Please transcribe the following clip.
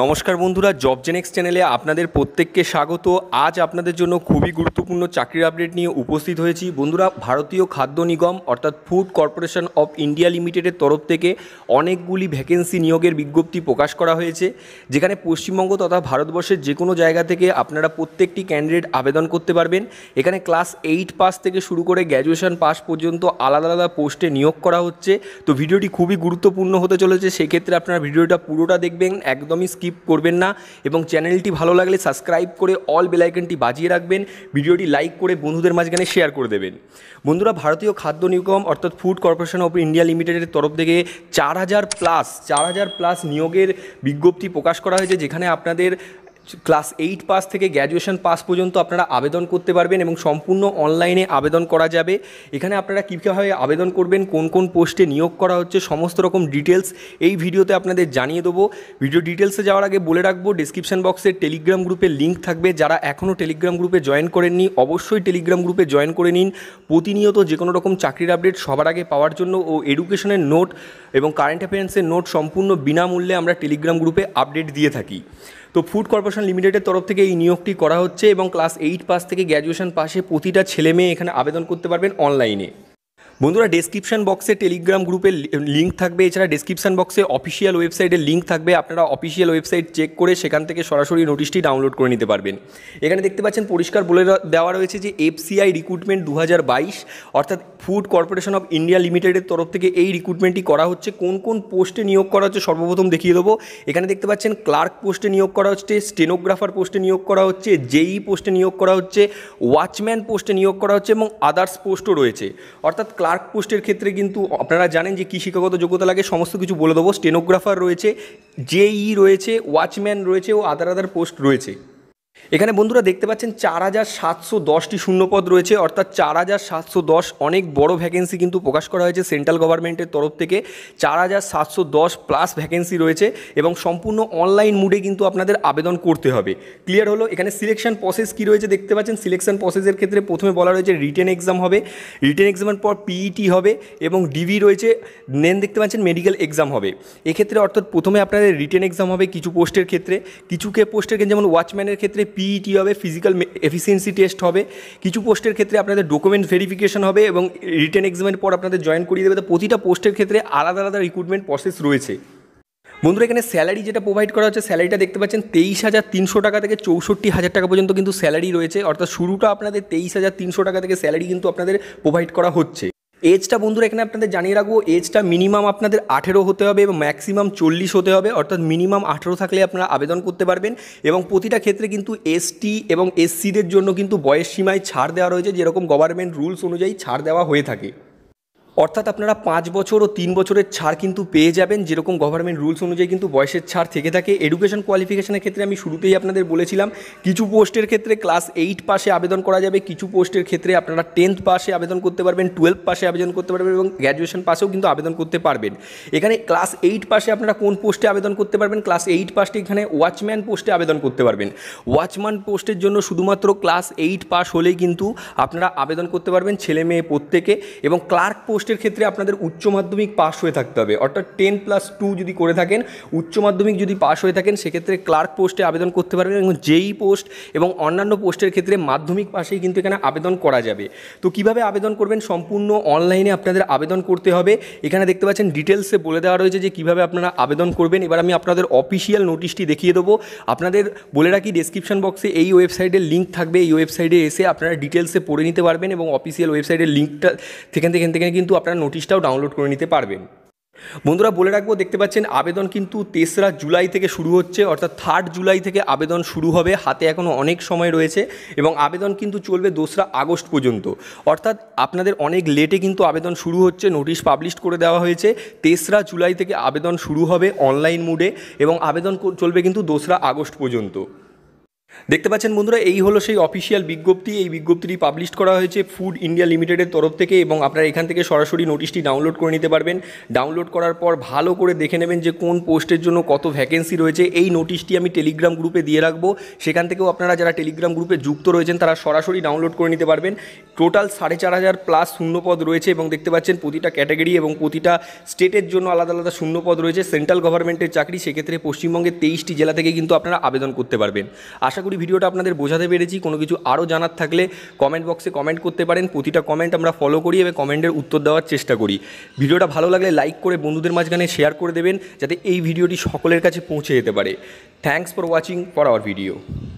নমস্কার বন্ধুরা job Genex চ্যানেলে আপনাদের প্রত্যেককে স্বাগত আজ আপনাদের জন্য খুবই গুরুত্বপূর্ণ চাকরির আপডেট নিয়ে উপস্থিত হয়েছি বন্ধুরা ভারতীয় খাদ্য নিগম অর্থাৎ ফুড কর্পোরেশন অফ ইন্ডিয়া লিমিটেডের তরফ থেকে অনেকগুলি ভ্যাকেন্সি নিয়োগের বিজ্ঞপ্তি প্রকাশ করা হয়েছে যেখানে পশ্চিমবঙ্গ তথা ভারতবর্ষের যে কোনো জায়গা থেকে আপনারা প্রত্যেকটি ক্যান্ডিডেট আবেদন করতে পারবেন এখানে ক্লাস এইট পাস থেকে শুরু করে গ্র্যাজুয়েশন পাস পর্যন্ত আলাদা আলাদা পোস্টে নিয়োগ করা হচ্ছে তো ভিডিওটি খুবই গুরুত্বপূর্ণ হতে চলেছে সেক্ষেত্রে আপনারা ভিডিওটা পুরোটা দেখবেন একদমই স্কিপ করবেন না এবং চ্যানেলটি ভালো লাগলে সাবস্ক্রাইব করে অল বেলাইকনটি বাজিয়ে রাখবেন ভিডিওটি লাইক করে বন্ধুদের মাঝখানে শেয়ার করে দেবেন বন্ধুরা ভারতীয় খাদ্য নিগম অর্থাৎ ফুড কর্পোরেশন অফ ইন্ডিয়া লিমিটেডের তরফ থেকে চার হাজার প্লাস চার হাজার প্লাস নিয়োগের বিজ্ঞপ্তি প্রকাশ করা হয়েছে যেখানে আপনাদের ক্লাস এইট পাস থেকে গ্র্যাজুয়েশন পাস পর্যন্ত আপনারা আবেদন করতে পারবেন এবং সম্পূর্ণ অনলাইনে আবেদন করা যাবে এখানে আপনারা কীভাবে আবেদন করবেন কোন কোন পোস্টে নিয়োগ করা হচ্ছে সমস্ত রকম ডিটেলস এই ভিডিওতে আপনাদের জানিয়ে দেবো ভিডিও ডিটেলসে যাওয়ার আগে বলে রাখবো ডিসক্রিপশান বক্সে টেলিগ্রাম গ্রুপের লিঙ্ক থাকবে যারা এখনও টেলিগ্রাম গ্রুপে জয়েন করেননি অবশ্যই টেলিগ্রাম গ্রুপে জয়েন করে নিন প্রতিনিয়ত যে কোনো রকম চাকরির আপডেট সবার আগে পাওয়ার জন্য ও এডুকেশনের নোট এবং কারেন্ট অ্যাফেয়ার্সের নোট সম্পূর্ণ বিনামূল্যে আমরা টেলিগ্রাম গ্রুপে আপডেট দিয়ে থাকি তো ফুড কর্পোরেশন লিমিটেডের তরফ থেকে এই নিয়োগটি করা হচ্ছে এবং ক্লাস এইট পাস থেকে গ্র্যাজুয়েশন পাশে প্রতিটা ছেলে মেয়ে এখানে আবেদন করতে পারবেন অনলাইনে বন্ধুরা ডেসক্রিপশন বক্সে টেলিগ্রাম গ্রুপের লিঙ্ক থাকবে এছাড়া ডেসক্রিপশন বক্সে অফিসিয়াল ওয়েবসাইটের লিঙ্ক থাকবে আপনারা অফিসিয়াল ওয়েবসাইট চেক করে সেখান থেকে সরাসরি নোটিশটি ডাউনলোড করে নিতে পারবেন এখানে দেখতে পাচ্ছেন পরিষ্কার বলে দেওয়া রয়েছে যে এফসিআই রিক্রুটমেন্ট দু অর্থাৎ ফুড কর্পোরেশন অফ ইন্ডিয়া লিমিটেডের তরফ থেকে এই রিক্রুটমেন্টটি করা হচ্ছে কোন কোন পোস্টে নিয়োগ করা হচ্ছে সর্বপ্রথম দেখিয়ে দেবো এখানে দেখতে পাচ্ছেন ক্লার্ক পোস্টে নিয়োগ করা হচ্ছে স্টেনোগ্রাফার পোস্টে নিয়োগ করা হচ্ছে জেই পোস্টে নিয়োগ করা হচ্ছে ওয়াচম্যান পোস্টে নিয়োগ করা হচ্ছে এবং আদার্স পোস্টও রয়েছে অর্থাৎ ক্লার্ক পোস্টের ক্ষেত্রে কিন্তু আপনারা জানেন যে কী শিক্ষাগত যোগ্যতা লাগে সমস্ত কিছু বলে দেবো স্টেনোগ্রাফার রয়েছে জেই রয়েছে ওয়াচম্যান রয়েছে ও আদার আদার পোস্ট রয়েছে এখানে বন্ধুরা দেখতে পাচ্ছেন চার হাজার সাতশো দশটি শূন্যপদ রয়েছে অর্থাৎ চার হাজার সাতশো দশ অনেক বড় ভ্যাকেন্সি কিন্তু প্রকাশ করা হয়েছে সেন্ট্রাল গভর্নমেন্টের তরফ থেকে চার হাজার সাতশো দশ প্লাস ভ্যাকেন্সি রয়েছে এবং সম্পূর্ণ অনলাইন মুডে কিন্তু আপনাদের আবেদন করতে হবে ক্লিয়ার হলো এখানে সিলেকশন প্রসেস কী রয়েছে দেখতে পাচ্ছেন সিলেকশন প্রসেসের ক্ষেত্রে প্রথমে বলা রয়েছে রিটেন এক্সাম হবে রিটেন এক্সামের পর পিইটি e হবে এবং ডিভি রয়েছে নেন দেখতে পাচ্ছেন মেডিকেল এক্সাম হবে এক্ষেত্রে অর্থাৎ প্রথমে আপনাদের রিটেন এক্সাম হবে কিছু পোস্টের ক্ষেত্রে কিছু কে পোস্টের যেমন ওয়াচম্যানের ক্ষেত্রে পিইটি e হবে ফিজিক্যাল এফিসিয়েন্সি টেস্ট হবে কিছু পোস্টের ক্ষেত্রে আপনাদের ডকুমেন্ট ভেরিফিকেশন হবে এবং রিটার্ন এক্সামের পর আপনাদের জয়েন করিয়ে দেবে তো প্রতিটা পোস্টের ক্ষেত্রে আলাদা আলাদা রিক্রুটমেন্ট প্রসেস রয়েছে বন্ধুরা এখানে স্যালারি যেটা প্রোভাইড করা হচ্ছে স্যালারিটা দেখতে পাচ্ছেন তেইশ হাজার তিনশো টাকা থেকে চৌষট্টি হাজার টাকা পর্যন্ত কিন্তু স্যালারি রয়েছে অর্থাৎ শুরুটা আপনাদের তেইশ হাজার তিনশো টাকা থেকে স্যালারি কিন্তু আপনাদের প্রোভাইড করা হচ্ছে এজটা বন্ধুরা এখানে আপনাদের জানিয়ে রাখবো এজটা মিনিমাম আপনাদের আঠেরো হতে হবে এবং ম্যাক্সিমাম চল্লিশ হতে হবে অর্থাৎ মিনিমাম আঠেরো থাকলে আপনারা আবেদন করতে পারবেন এবং প্রতিটা ক্ষেত্রে কিন্তু এসটি এবং এসসিদের জন্য কিন্তু বয়স সীমায় ছাড় দেওয়া রয়েছে যেরকম গভর্নমেন্ট রুলস অনুযায়ী ছাড় দেওয়া হয়ে থাকে অর্থাৎ আপনারা পাঁচ বছর ও তিন বছরের ছাড় কিন্তু পেয়ে যাবেন যেরকম গভর্নমেন্ট রুলস অনুযায়ী কিন্তু বয়সের ছাড় থেকে থাকে এডুকেশন কোয়ালিফিকেশনের ক্ষেত্রে আমি শুরুতেই আপনাদের বলেছিলাম কিছু পোস্টের ক্ষেত্রে ক্লাস এইট পাশে আবেদন করা যাবে কিছু পোস্টের ক্ষেত্রে আপনারা টেন্থ পাশে আবেদন করতে পারবেন টুয়েলভ পাশে আবেদন করতে পারবেন এবং গ্র্যাজুয়েশন পাশেও কিন্তু আবেদন করতে পারবেন এখানে ক্লাস এইট পাশে আপনারা কোন পোস্টে আবেদন করতে পারবেন ক্লাস এইট পাশে এখানে ওয়াচম্যান পোস্টে আবেদন করতে পারবেন ওয়াচম্যান পোস্টের জন্য শুধুমাত্র ক্লাস এইট পাস হলেই কিন্তু আপনারা আবেদন করতে পারবেন ছেলে মেয়ে প্রত্যেকে এবং ক্লার্ক পোস্ট টেস্টের ক্ষেত্রে আপনাদের উচ্চ মাধ্যমিক পাস হয়ে থাকতে হবে অর্থাৎ টেন প্লাস টু যদি করে থাকেন উচ্চ মাধ্যমিক যদি পাস হয়ে থাকেন সেক্ষেত্রে ক্লার্ক পোস্টে আবেদন করতে পারবেন এবং যেই পোস্ট এবং অন্যান্য পোস্টের ক্ষেত্রে মাধ্যমিক পাশেই কিন্তু এখানে আবেদন করা যাবে তো কিভাবে আবেদন করবেন সম্পূর্ণ অনলাইনে আপনাদের আবেদন করতে হবে এখানে দেখতে পাচ্ছেন ডিটেলসে বলে দেওয়া রয়েছে যে কিভাবে আপনারা আবেদন করবেন এবার আমি আপনাদের অফিসিয়াল নোটিশটি দেখিয়ে দেবো আপনাদের বলে রাখি ডিসক্রিপশন বক্সে এই ওয়েবসাইটের লিঙ্ক থাকবে এই ওয়েবসাইটে এসে আপনারা ডিটেলসে পড়ে নিতে পারবেন এবং অফিসিয়াল ওয়েবসাইটের লিঙ্কটা থেকে থেকে কিন্তু আপনারা নোটিশটাও ডাউনলোড করে নিতে পারবেন বন্ধুরা বলে রাখবো দেখতে পাচ্ছেন আবেদন কিন্তু তেসরা জুলাই থেকে শুরু হচ্ছে অর্থাৎ থার্ড জুলাই থেকে আবেদন শুরু হবে হাতে এখনও অনেক সময় রয়েছে এবং আবেদন কিন্তু চলবে দোসরা আগস্ট পর্যন্ত অর্থাৎ আপনাদের অনেক লেটে কিন্তু আবেদন শুরু হচ্ছে নোটিশ পাবলিশ করে দেওয়া হয়েছে তেসরা জুলাই থেকে আবেদন শুরু হবে অনলাইন মুডে এবং আবেদন চলবে কিন্তু দোসরা আগস্ট পর্যন্ত দেখতে পাচ্ছেন বন্ধুরা এই হলো সেই অফিসিয়াল বিজ্ঞপ্তি এই বিজ্ঞপ্তিটি পাবলিশ করা হয়েছে ফুড ইন্ডিয়া লিমিটেডের তরফ থেকে এবং আপনারা এখান থেকে সরাসরি নোটিশটি ডাউনলোড করে নিতে পারবেন ডাউনলোড করার পর ভালো করে দেখে নেবেন যে কোন পোস্টের জন্য কত ভ্যাকেন্সি রয়েছে এই নোটিশটি আমি টেলিগ্রাম গ্রুপে দিয়ে রাখবো সেখান থেকেও আপনারা যারা টেলিগ্রাম গ্রুপে যুক্ত রয়েছেন তারা সরাসরি ডাউনলোড করে নিতে পারবেন টোটাল সাড়ে চার হাজার প্লাস শূন্যপদ রয়েছে এবং দেখতে পাচ্ছেন প্রতিটা ক্যাটাগরি এবং প্রতিটা স্টেটের জন্য আলাদা আলাদা শূন্যপদ রয়েছে সেন্ট্রাল গভর্নমেন্টের চাকরি সেক্ষেত্রে পশ্চিমবঙ্গের তেইশটি জেলা থেকে কিন্তু আপনারা আবেদন করতে পারবেন আশা আশা করি ভিডিওটা আপনাদের বোঝাতে পেরেছি কোনো কিছু আরও জানার থাকলে কমেন্ট বক্সে কমেন্ট করতে পারেন প্রতিটা কমেন্ট আমরা ফলো করি এবং কমেন্টের উত্তর দেওয়ার চেষ্টা করি ভিডিওটা ভালো লাগলে লাইক করে বন্ধুদের মাঝখানে শেয়ার করে দেবেন যাতে এই ভিডিওটি সকলের কাছে পৌঁছে যেতে পারে thanks for watching for our video